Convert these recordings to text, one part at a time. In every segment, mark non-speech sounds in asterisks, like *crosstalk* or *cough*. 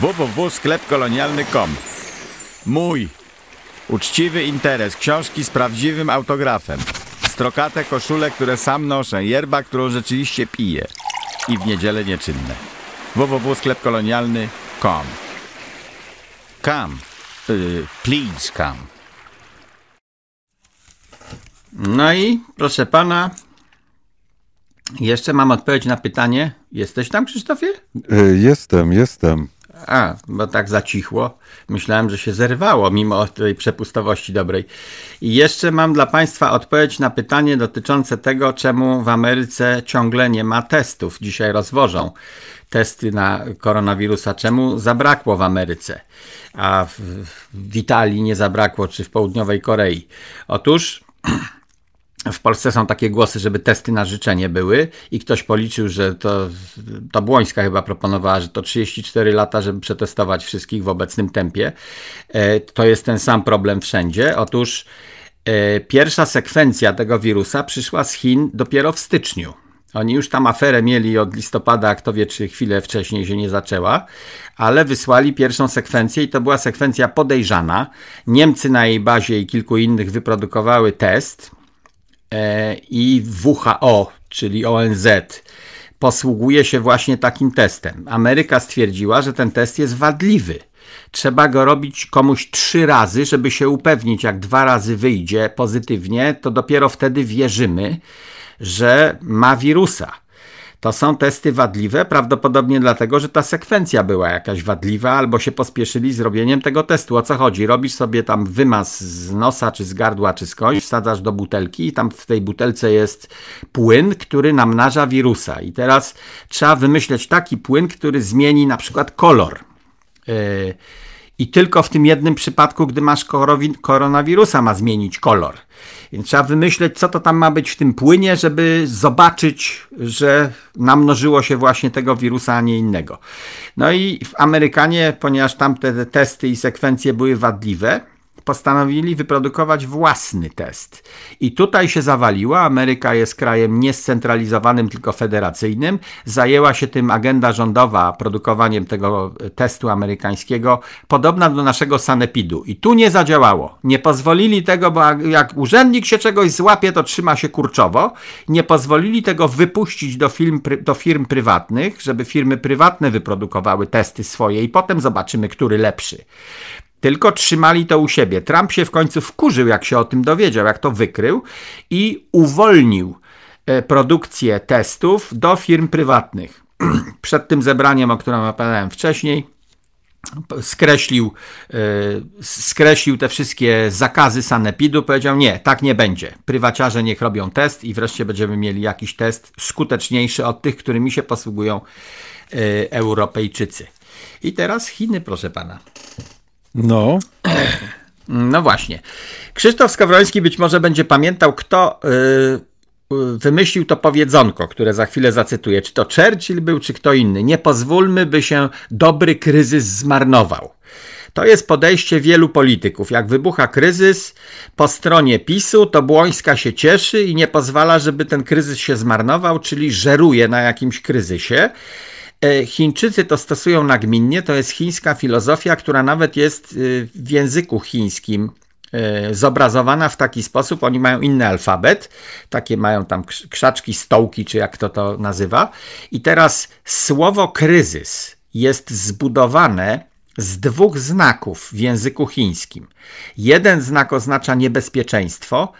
www.sklepkolonialny.com Mój uczciwy interes, książki z prawdziwym autografem, strokate koszule, które sam noszę, yerba, którą rzeczywiście piję i w niedzielę nieczynne. www.sklepkolonialny.com Come, yy, please come. No i proszę pana, jeszcze mam odpowiedź na pytanie. Jesteś tam, Krzysztofie? Y, jestem, jestem. A, bo tak zacichło. Myślałem, że się zerwało mimo tej przepustowości dobrej. I jeszcze mam dla Państwa odpowiedź na pytanie dotyczące tego, czemu w Ameryce ciągle nie ma testów. Dzisiaj rozwożą testy na koronawirusa, czemu zabrakło w Ameryce, a w, w Italii nie zabrakło, czy w południowej Korei. Otóż *clears throat* w Polsce są takie głosy, żeby testy na życzenie były i ktoś policzył, że to, to Błońska chyba proponowała, że to 34 lata, żeby przetestować wszystkich w obecnym tempie. E, to jest ten sam problem wszędzie. Otóż e, pierwsza sekwencja tego wirusa przyszła z Chin dopiero w styczniu. Oni już tam aferę mieli od listopada, kto wie, czy chwilę wcześniej się nie zaczęła, ale wysłali pierwszą sekwencję i to była sekwencja podejrzana. Niemcy na jej bazie i kilku innych wyprodukowały test E, i WHO, czyli ONZ, posługuje się właśnie takim testem. Ameryka stwierdziła, że ten test jest wadliwy. Trzeba go robić komuś trzy razy, żeby się upewnić, jak dwa razy wyjdzie pozytywnie, to dopiero wtedy wierzymy, że ma wirusa. To są testy wadliwe, prawdopodobnie dlatego, że ta sekwencja była jakaś wadliwa, albo się pospieszyli zrobieniem tego testu. O co chodzi? Robisz sobie tam wymaz z nosa, czy z gardła, czy skądś, wsadzasz do butelki i tam w tej butelce jest płyn, który namnaża wirusa. I teraz trzeba wymyśleć taki płyn, który zmieni na przykład kolor. Yy, i tylko w tym jednym przypadku, gdy masz koronawirusa, ma zmienić kolor. Więc trzeba wymyśleć, co to tam ma być w tym płynie, żeby zobaczyć, że namnożyło się właśnie tego wirusa, a nie innego. No i w Amerykanie, ponieważ tamte testy i sekwencje były wadliwe, postanowili wyprodukować własny test. I tutaj się zawaliła. Ameryka jest krajem niescentralizowanym, tylko federacyjnym. Zajęła się tym agenda rządowa produkowaniem tego e, testu amerykańskiego, podobna do naszego sanepidu. I tu nie zadziałało. Nie pozwolili tego, bo jak urzędnik się czegoś złapie, to trzyma się kurczowo. Nie pozwolili tego wypuścić do, firm, do firm prywatnych, żeby firmy prywatne wyprodukowały testy swoje i potem zobaczymy, który lepszy. Tylko trzymali to u siebie. Trump się w końcu wkurzył, jak się o tym dowiedział, jak to wykrył i uwolnił e, produkcję testów do firm prywatnych. *clears throat* Przed tym zebraniem, o którym opowiadałem wcześniej, skreślił, e, skreślił te wszystkie zakazy sanepidu, powiedział nie, tak nie będzie. Prywaciarze niech robią test i wreszcie będziemy mieli jakiś test skuteczniejszy od tych, którymi się posługują e, Europejczycy. I teraz Chiny, proszę pana. No. No właśnie. Krzysztof Skowroński być może będzie pamiętał, kto yy, wymyślił to powiedzonko, które za chwilę zacytuję. Czy to Churchill był, czy kto inny. Nie pozwólmy, by się dobry kryzys zmarnował. To jest podejście wielu polityków. Jak wybucha kryzys po stronie PiSu, to Błońska się cieszy i nie pozwala, żeby ten kryzys się zmarnował, czyli żeruje na jakimś kryzysie. E, Chińczycy to stosują nagminnie, to jest chińska filozofia, która nawet jest e, w języku chińskim e, zobrazowana w taki sposób. Oni mają inny alfabet, takie mają tam krzaczki, stołki, czy jak to to nazywa. I teraz słowo kryzys jest zbudowane z dwóch znaków w języku chińskim. Jeden znak oznacza niebezpieczeństwo,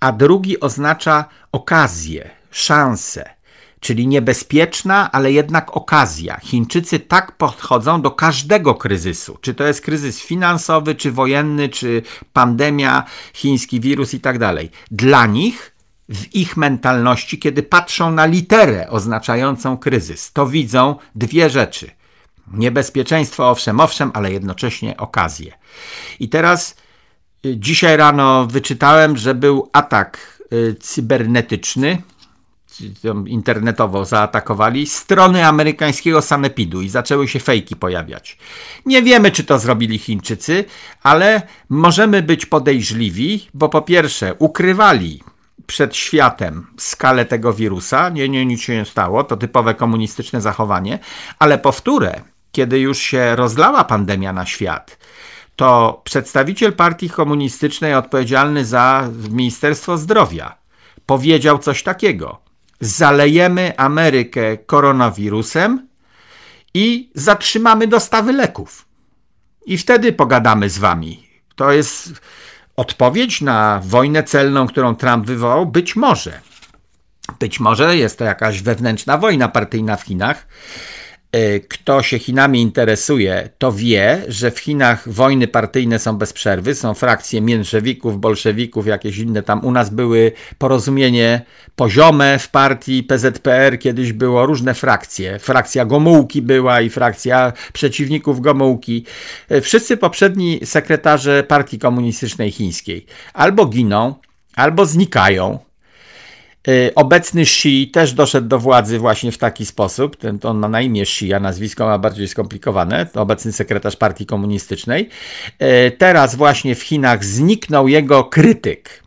a drugi oznacza okazję, szansę czyli niebezpieczna, ale jednak okazja. Chińczycy tak podchodzą do każdego kryzysu, czy to jest kryzys finansowy, czy wojenny, czy pandemia, chiński wirus i tak dalej. Dla nich w ich mentalności, kiedy patrzą na literę oznaczającą kryzys, to widzą dwie rzeczy. Niebezpieczeństwo, owszem, owszem, ale jednocześnie okazję. I teraz y, dzisiaj rano wyczytałem, że był atak y, cybernetyczny internetowo zaatakowali strony amerykańskiego sanepidu i zaczęły się fejki pojawiać. Nie wiemy, czy to zrobili Chińczycy, ale możemy być podejrzliwi, bo po pierwsze ukrywali przed światem skalę tego wirusa, nie, nie, nic się nie stało, to typowe komunistyczne zachowanie, ale powtórę, kiedy już się rozlała pandemia na świat, to przedstawiciel partii komunistycznej odpowiedzialny za Ministerstwo Zdrowia powiedział coś takiego zalejemy Amerykę koronawirusem i zatrzymamy dostawy leków. I wtedy pogadamy z wami. To jest odpowiedź na wojnę celną, którą Trump wywołał? Być może. Być może jest to jakaś wewnętrzna wojna partyjna w Chinach Y, kto się Chinami interesuje, to wie, że w Chinach wojny partyjne są bez przerwy, są frakcje mięszewików, bolszewików, jakieś inne tam. U nas były porozumienie poziome w partii PZPR, kiedyś było różne frakcje. Frakcja Gomułki była i frakcja przeciwników Gomułki. Y, wszyscy poprzedni sekretarze partii komunistycznej chińskiej albo giną, albo znikają, Y, obecny Xi też doszedł do władzy właśnie w taki sposób. Ten, to on ma na imię Xi, a nazwisko ma bardziej skomplikowane. To obecny sekretarz partii komunistycznej. Y, teraz właśnie w Chinach zniknął jego krytyk.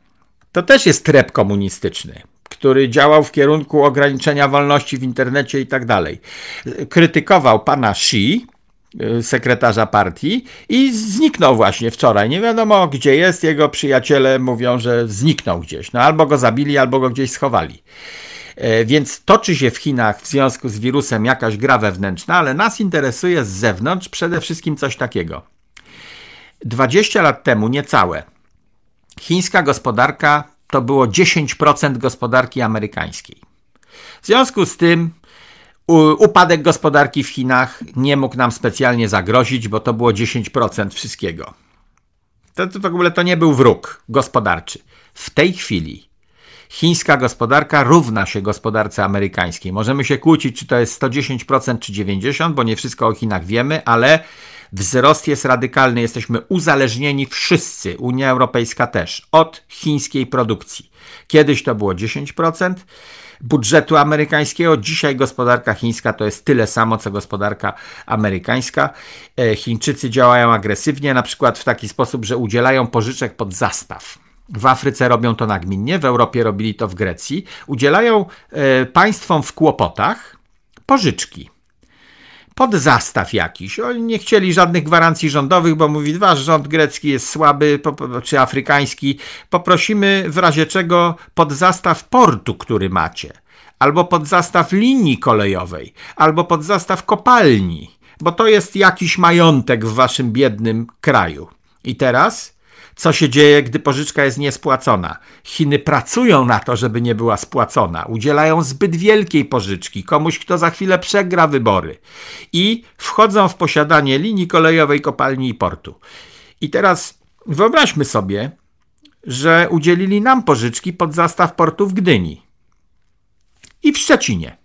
To też jest trep komunistyczny który działał w kierunku ograniczenia wolności w internecie i tak dalej. Y, krytykował pana Xi, Y, sekretarza partii i zniknął właśnie wczoraj. Nie wiadomo gdzie jest, jego przyjaciele mówią, że zniknął gdzieś. No albo go zabili, albo go gdzieś schowali. E, więc toczy się w Chinach w związku z wirusem jakaś gra wewnętrzna, ale nas interesuje z zewnątrz przede wszystkim coś takiego. 20 lat temu, niecałe, chińska gospodarka to było 10% gospodarki amerykańskiej. W związku z tym upadek gospodarki w Chinach nie mógł nam specjalnie zagrozić, bo to było 10% wszystkiego. To, to w ogóle to nie był wróg gospodarczy. W tej chwili chińska gospodarka równa się gospodarce amerykańskiej. Możemy się kłócić, czy to jest 110% czy 90%, bo nie wszystko o Chinach wiemy, ale wzrost jest radykalny. Jesteśmy uzależnieni wszyscy, Unia Europejska też, od chińskiej produkcji. Kiedyś to było 10%, budżetu amerykańskiego. Dzisiaj gospodarka chińska to jest tyle samo, co gospodarka amerykańska. E, Chińczycy działają agresywnie, na przykład w taki sposób, że udzielają pożyczek pod zastaw. W Afryce robią to nagminnie, w Europie robili to w Grecji. Udzielają e, państwom w kłopotach pożyczki podzastaw jakiś. Oni nie chcieli żadnych gwarancji rządowych, bo mówi, wasz rząd grecki jest słaby, czy afrykański. Poprosimy w razie czego podzastaw portu, który macie, albo podzastaw linii kolejowej, albo podzastaw kopalni, bo to jest jakiś majątek w waszym biednym kraju. I teraz co się dzieje, gdy pożyczka jest niespłacona. Chiny pracują na to, żeby nie była spłacona. Udzielają zbyt wielkiej pożyczki komuś, kto za chwilę przegra wybory. I wchodzą w posiadanie linii kolejowej, kopalni i portu. I teraz wyobraźmy sobie, że udzielili nam pożyczki pod zastaw portu w Gdyni i w Szczecinie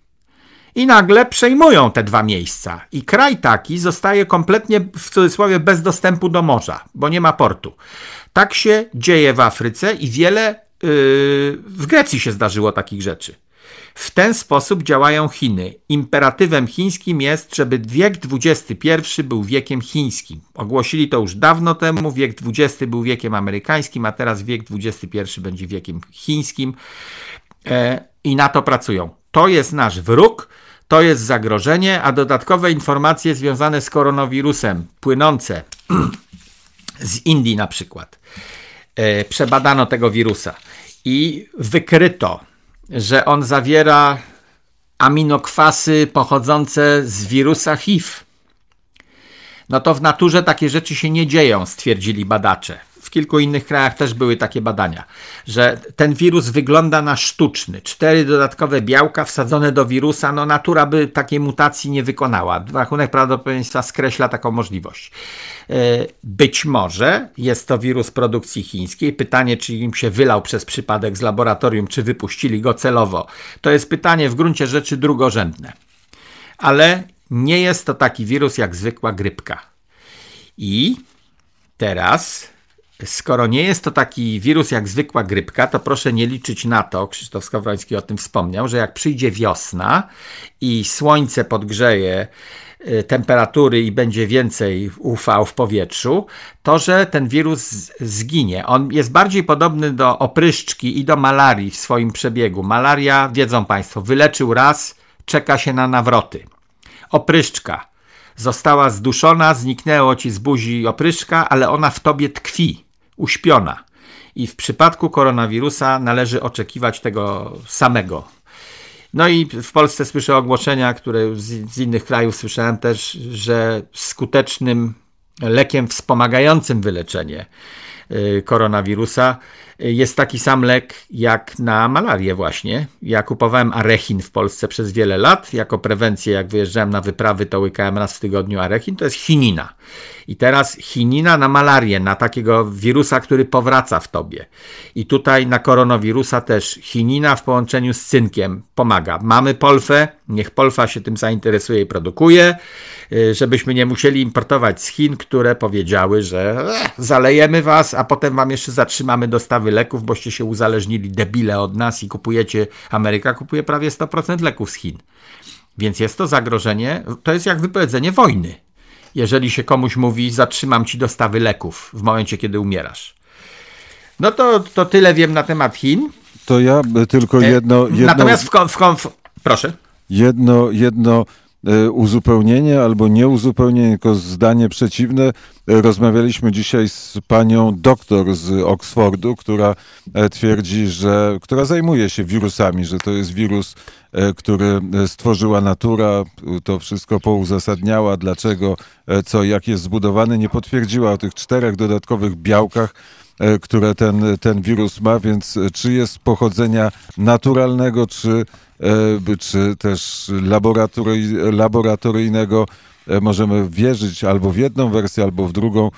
i nagle przejmują te dwa miejsca. I kraj taki zostaje kompletnie, w cudzysłowie, bez dostępu do morza, bo nie ma portu. Tak się dzieje w Afryce i wiele yy, w Grecji się zdarzyło takich rzeczy. W ten sposób działają Chiny. Imperatywem chińskim jest, żeby wiek XXI był wiekiem chińskim. Ogłosili to już dawno temu, wiek XX był wiekiem amerykańskim, a teraz wiek XXI będzie wiekiem chińskim. E, I na to pracują. To jest nasz wróg to jest zagrożenie, a dodatkowe informacje związane z koronawirusem, płynące *clears throat* z Indii na przykład, e, przebadano tego wirusa i wykryto, że on zawiera aminokwasy pochodzące z wirusa HIV. No to w naturze takie rzeczy się nie dzieją, stwierdzili badacze w kilku innych krajach też były takie badania, że ten wirus wygląda na sztuczny. Cztery dodatkowe białka wsadzone do wirusa, no natura by takiej mutacji nie wykonała. Rachunek prawdopodobieństwa skreśla taką możliwość. E, być może jest to wirus produkcji chińskiej. Pytanie, czy im się wylał przez przypadek z laboratorium, czy wypuścili go celowo. To jest pytanie w gruncie rzeczy drugorzędne. Ale nie jest to taki wirus jak zwykła grypka. I teraz Skoro nie jest to taki wirus jak zwykła grypka, to proszę nie liczyć na to, Krzysztof Skowroński o tym wspomniał, że jak przyjdzie wiosna i słońce podgrzeje y, temperatury i będzie więcej UV w powietrzu, to że ten wirus zginie. On jest bardziej podobny do opryszczki i do malarii w swoim przebiegu. Malaria, wiedzą Państwo, wyleczył raz, czeka się na nawroty. Opryszczka. Została zduszona, zniknęło ci z buzi opryszczka, ale ona w tobie tkwi uśpiona. I w przypadku koronawirusa należy oczekiwać tego samego. No i w Polsce słyszę ogłoszenia, które z, z innych krajów słyszałem też, że skutecznym lekiem wspomagającym wyleczenie Y, koronawirusa. Y, jest taki sam lek jak na malarię właśnie. Ja kupowałem arechin w Polsce przez wiele lat. Jako prewencję, jak wyjeżdżałem na wyprawy, to łykałem raz w tygodniu arechin. To jest chinina. I teraz chinina na malarię, na takiego wirusa, który powraca w tobie. I tutaj na koronawirusa też chinina w połączeniu z cynkiem pomaga. Mamy polfę, niech polfa się tym zainteresuje i produkuje, y, żebyśmy nie musieli importować z Chin, które powiedziały, że e, zalejemy was, a potem wam jeszcze zatrzymamy dostawy leków, boście się uzależnili debile od nas i kupujecie, Ameryka kupuje prawie 100% leków z Chin. Więc jest to zagrożenie, to jest jak wypowiedzenie wojny. Jeżeli się komuś mówi, zatrzymam ci dostawy leków w momencie, kiedy umierasz. No to, to tyle wiem na temat Chin. To ja y, tylko e, jedno. jedno... Natomiast w, w, w, proszę. Jedno, jedno E, uzupełnienie albo nieuzupełnienie, tylko zdanie przeciwne. E, rozmawialiśmy dzisiaj z panią doktor z Oxfordu, która e, twierdzi, że, która zajmuje się wirusami, że to jest wirus, który stworzyła natura, to wszystko pouzasadniała, dlaczego, co, jak jest zbudowany. Nie potwierdziła o tych czterech dodatkowych białkach, E, które ten, ten wirus ma, więc e, czy jest pochodzenia naturalnego, czy, e, czy też laboratory, laboratoryjnego, możemy wierzyć albo w jedną wersję, albo w drugą.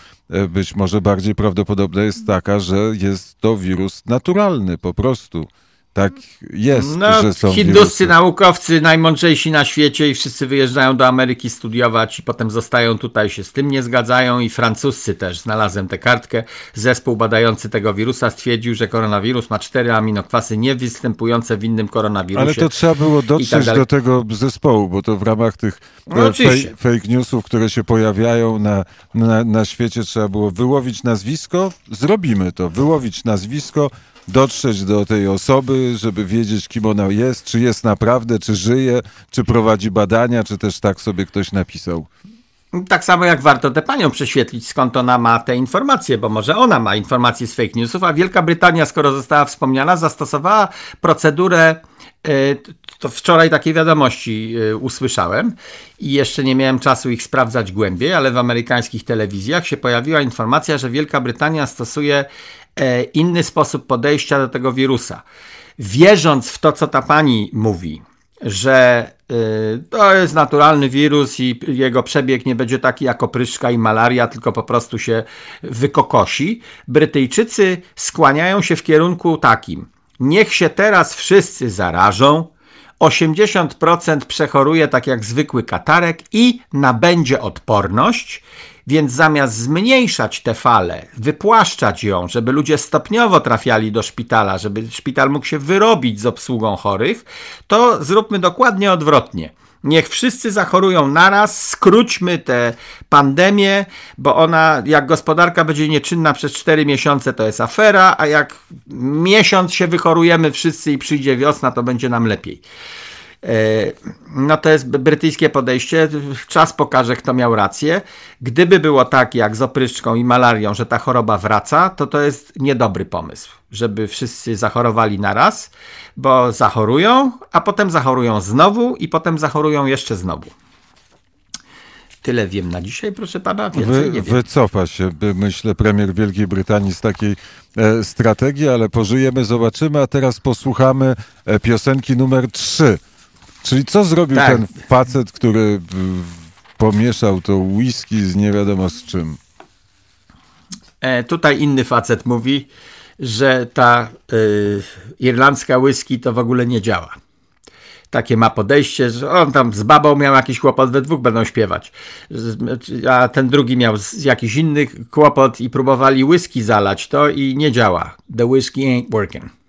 Być może bardziej prawdopodobna jest taka, że jest to wirus naturalny po prostu. Tak jest, no, że są Hinduscy wirusy. naukowcy najmądrzejsi na świecie i wszyscy wyjeżdżają do Ameryki studiować i potem zostają tutaj, się z tym nie zgadzają i francuscy też, znalazłem tę kartkę. Zespół badający tego wirusa stwierdził, że koronawirus ma cztery aminokwasy niewystępujące w innym koronawirusie. Ale to trzeba było tak dotrzeć tak do tego zespołu, bo to w ramach tych e, no, fake newsów, które się pojawiają na, na, na świecie trzeba było wyłowić nazwisko, zrobimy to, wyłowić nazwisko, dotrzeć do tej osoby, żeby wiedzieć, kim ona jest, czy jest naprawdę, czy żyje, czy prowadzi badania, czy też tak sobie ktoś napisał. Tak samo jak warto tę panią prześwietlić, skąd ona ma te informacje, bo może ona ma informacje z fake newsów, a Wielka Brytania, skoro została wspomniana, zastosowała procedurę e, to wczoraj takie wiadomości e, usłyszałem i jeszcze nie miałem czasu ich sprawdzać głębiej, ale w amerykańskich telewizjach się pojawiła informacja, że Wielka Brytania stosuje E, inny sposób podejścia do tego wirusa. Wierząc w to, co ta pani mówi, że e, to jest naturalny wirus i jego przebieg nie będzie taki jak opryszka i malaria, tylko po prostu się wykokosi, Brytyjczycy skłaniają się w kierunku takim. Niech się teraz wszyscy zarażą, 80% przechoruje tak jak zwykły katarek i nabędzie odporność, więc zamiast zmniejszać tę falę, wypłaszczać ją, żeby ludzie stopniowo trafiali do szpitala, żeby szpital mógł się wyrobić z obsługą chorych, to zróbmy dokładnie odwrotnie – Niech wszyscy zachorują naraz, skróćmy tę pandemię, bo ona, jak gospodarka będzie nieczynna przez 4 miesiące, to jest afera, a jak miesiąc się wychorujemy wszyscy i przyjdzie wiosna, to będzie nam lepiej. E, no to jest brytyjskie podejście. Czas pokaże, kto miał rację. Gdyby było tak jak z opryszczką i malarią, że ta choroba wraca, to to jest niedobry pomysł, żeby wszyscy zachorowali naraz, bo zachorują, a potem zachorują znowu i potem zachorują jeszcze znowu. Tyle wiem na dzisiaj, proszę pana. Wy, nie wiem. Wycofa się, myślę, premier Wielkiej Brytanii z takiej e, strategii, ale pożyjemy, zobaczymy, a teraz posłuchamy e, piosenki numer 3 Czyli co zrobił tak. ten facet, który pomieszał to whisky z nie wiadomo z czym? E, tutaj inny facet mówi, że ta y, irlandzka whisky to w ogóle nie działa. Takie ma podejście, że on tam z babą miał jakiś kłopot, we dwóch będą śpiewać. A ten drugi miał jakiś inny kłopot i próbowali whisky zalać to i nie działa. The whisky ain't working.